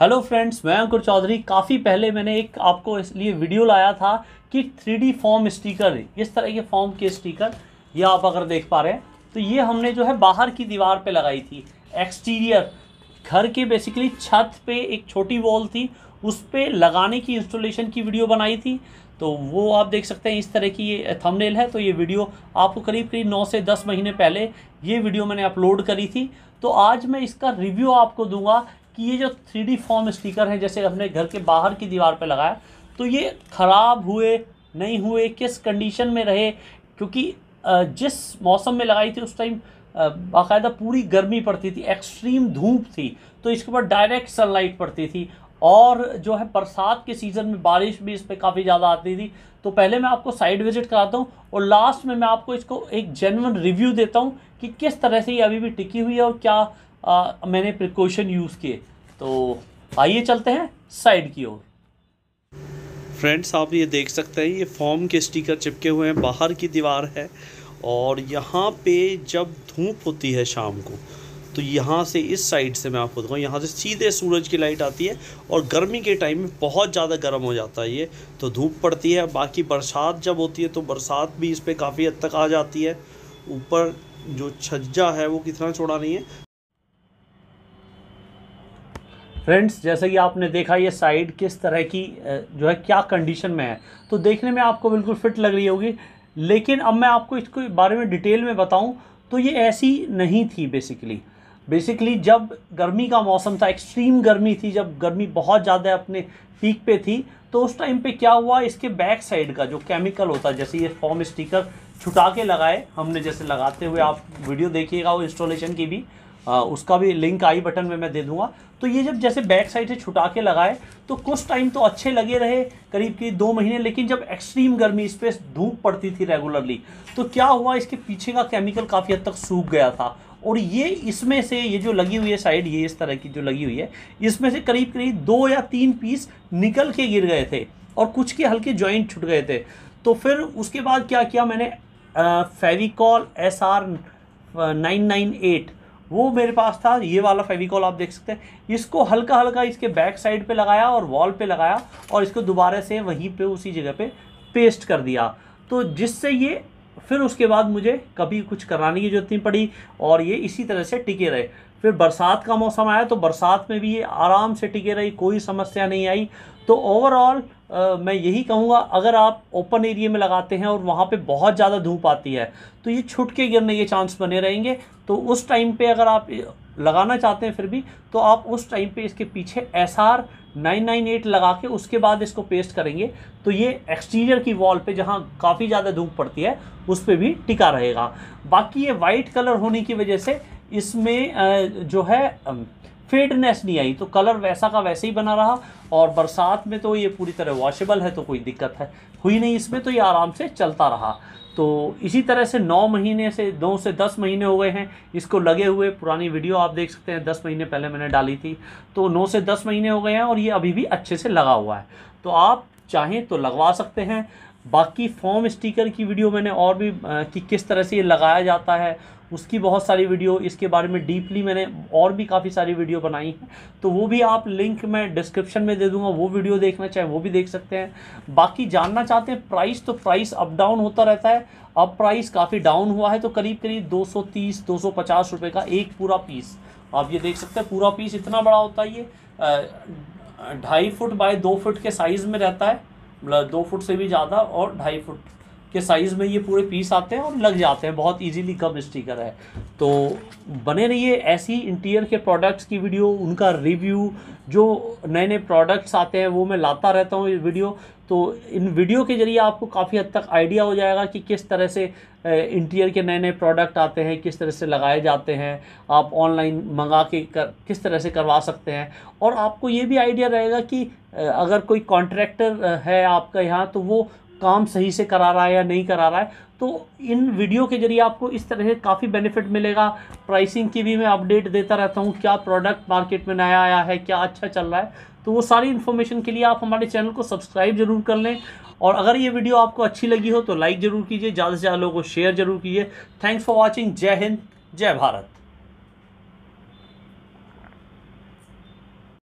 hello friends मैं अंकुर चौधरी काफ़ी पहले मैंने एक आपको इसलिए वीडियो लाया था कि थ्री फॉर्म स्टिकर इस तरह के फॉर्म के स्टिकर ये आप अगर देख पा रहे हैं तो ये हमने जो है बाहर की दीवार पे लगाई थी एक्सटीरियर घर के बेसिकली छत पे एक छोटी वॉल थी उस पर लगाने की इंस्टॉलेशन की वीडियो बनाई थी तो वो आप देख सकते हैं इस तरह की ये थमनेल है तो ये वीडियो आपको करीब करीब नौ से दस महीने पहले ये वीडियो मैंने अपलोड करी थी तो आज मैं इसका रिव्यू आपको दूंगा कि ये जो थ्री डी फॉर्म स्टिकर हैं जैसे हमने घर के बाहर की दीवार पर लगाया तो ये ख़राब हुए नहीं हुए किस कंडीशन में रहे क्योंकि जिस मौसम में लगाई थी उस टाइम बाकायदा पूरी गर्मी पड़ती थी एक्सट्रीम धूप थी तो इसके ऊपर डायरेक्ट सनलाइट पड़ती थी और जो है बरसात के सीज़न में बारिश भी इस पर काफ़ी ज़्यादा आती थी तो पहले मैं आपको साइड विजिट कराता हूँ और लास्ट में मैं आपको इसको एक जेनवन रिव्यू देता हूँ कि किस तरह से ये अभी भी टिकी हुई है और क्या आ, मैंने प्रिकॉशन यूज़ किए तो आइए चलते हैं साइड की ओर फ्रेंड्स आप ये देख सकते हैं ये फॉर्म के स्टिकर चिपके हुए हैं बाहर की दीवार है और यहाँ पे जब धूप होती है शाम को तो यहाँ से इस साइड से मैं आपको दिखाऊँ यहाँ से सीधे सूरज की लाइट आती है और गर्मी के टाइम में बहुत ज़्यादा गर्म हो जाता है ये तो धूप पड़ती है बाकी बरसात जब होती है तो बरसात भी इस पर काफ़ी हद तक आ जाती है ऊपर जो छज्जा है वो कितना छोड़ा नहीं है फ्रेंड्स जैसे कि आपने देखा ये साइड किस तरह की जो है क्या कंडीशन में है तो देखने में आपको बिल्कुल फिट लग रही होगी लेकिन अब मैं आपको इसके बारे में डिटेल में बताऊँ तो ये ऐसी नहीं थी बेसिकली बेसिकली जब गर्मी का मौसम था एक्सट्रीम गर्मी थी जब गर्मी बहुत ज़्यादा अपने पीक पे थी तो उस टाइम पे क्या हुआ इसके बैक साइड का जो केमिकल होता है जैसे ये फॉर्म स्टिकर छुटा के लगाए हमने जैसे लगाते हुए आप वीडियो देखिएगा वो इंस्टॉलेशन की भी आ, उसका भी लिंक आई बटन में मैं दे दूंगा तो ये जब जैसे बैक साइड से छुटा के लगाए तो कुछ टाइम तो अच्छे लगे रहे करीब करीब दो महीने लेकिन जब एक्सट्रीम गर्मी इस पर धूप पड़ती थी रेगुलरली तो क्या हुआ इसके पीछे का केमिकल काफ़ी हद तक सूख गया था और ये इसमें से ये जो लगी हुई है साइड ये इस तरह की जो लगी हुई है इसमें से करीब करीब दो या तीन पीस निकल के गिर गए थे और कुछ के हल्के जॉइंट छुट गए थे तो फिर उसके बाद क्या किया मैंने Fevicol S R nine nine eight वो मेरे पास था ये वाला फेविकॉल आप देख सकते हैं इसको हल्का हल्का इसके बैक साइड पे लगाया और वॉल पे लगाया और इसको दोबारा से वहीं पे उसी जगह पे पेस्ट कर दिया तो जिससे ये फिर उसके बाद मुझे कभी कुछ कराने की जरूरत नहीं पड़ी और ये इसी तरह से टिके रहे फिर बरसात का मौसम आया तो बरसात में भी ये आराम से टिके रही कोई समस्या नहीं आई तो ओवरऑल मैं यही कहूँगा अगर आप ओपन एरिया में लगाते हैं और वहाँ पे बहुत ज़्यादा धूप आती है तो ये छुटके गिरने के चांस बने रहेंगे तो उस टाइम पे अगर आप लगाना चाहते हैं फिर भी तो आप उस टाइम पे इसके पीछे S R nine nine eight लगा के उसके बाद इसको पेस्ट करेंगे तो ये एक्सटीरियर की वॉल पे जहाँ काफ़ी ज़्यादा धूप पड़ती है उस पर भी टिका रहेगा बाकी ये वाइट कलर होने की वजह से इसमें जो है फेडनेस नहीं आई तो कलर वैसा का वैसे ही बना रहा और बरसात में तो ये पूरी तरह वॉशेबल है तो कोई दिक्कत है हुई नहीं इसमें तो ये आराम से चलता रहा तो इसी तरह से नौ महीने से नौ से दस महीने हो गए हैं इसको लगे हुए पुरानी वीडियो आप देख सकते हैं दस महीने पहले मैंने डाली थी तो नौ से दस महीने हो गए हैं और ये अभी भी अच्छे से लगा हुआ है तो आप चाहें तो लगवा सकते हैं बाकी फॉर्म स्टिकर की वीडियो मैंने और भी कि किस तरह से ये लगाया जाता है उसकी बहुत सारी वीडियो इसके बारे में डीपली मैंने और भी काफ़ी सारी वीडियो बनाई हैं तो वो भी आप लिंक मैं डिस्क्रिप्शन में दे दूंगा वो वीडियो देखना चाहे वो भी देख सकते हैं बाकी जानना चाहते हैं प्राइस तो प्राइस अप डाउन होता रहता है अब प्राइस काफ़ी डाउन हुआ है तो करीब करीब दो सौ तीस का एक पूरा पीस आप ये देख सकते हैं पूरा पीस इतना बड़ा होता है ये ढाई फुट बाय दो फुट के साइज़ में रहता है मतलब दो फुट से भी ज़्यादा और ढाई फुट के साइज़ में ये पूरे पीस आते हैं और लग जाते हैं बहुत इजीली कम स्टिकर है तो बने रहिए ऐसी इंटीरियर के प्रोडक्ट्स की वीडियो उनका रिव्यू जो नए नए प्रोडक्ट्स आते हैं वो मैं लाता रहता हूँ वीडियो तो इन वीडियो के जरिए आपको काफ़ी हद तक आइडिया हो जाएगा कि किस तरह से इंटीरियर के नए नए प्रोडक्ट आते हैं किस तरह से लगाए जाते हैं आप ऑनलाइन मंगा के कर किस तरह से करवा सकते हैं और आपको ये भी आइडिया रहेगा कि अगर कोई कॉन्ट्रैक्टर है आपका यहाँ तो वो काम सही से करा रहा है या नहीं करा रहा है तो इन वीडियो के जरिए आपको इस तरह से काफ़ी बेनिफिट मिलेगा प्राइसिंग की भी मैं अपडेट देता रहता हूँ क्या प्रोडक्ट मार्केट में नया आया है क्या अच्छा चल रहा है तो वो सारी इन्फॉर्मेशन के लिए आप हमारे चैनल को सब्सक्राइब जरूर कर लें और अगर ये वीडियो आपको अच्छी लगी हो तो लाइक ज़रूर कीजिए ज़्यादा से ज़्यादा लोगों को शेयर जरूर कीजिए थैंक्स फॉर वॉचिंग जय हिंद जय भारत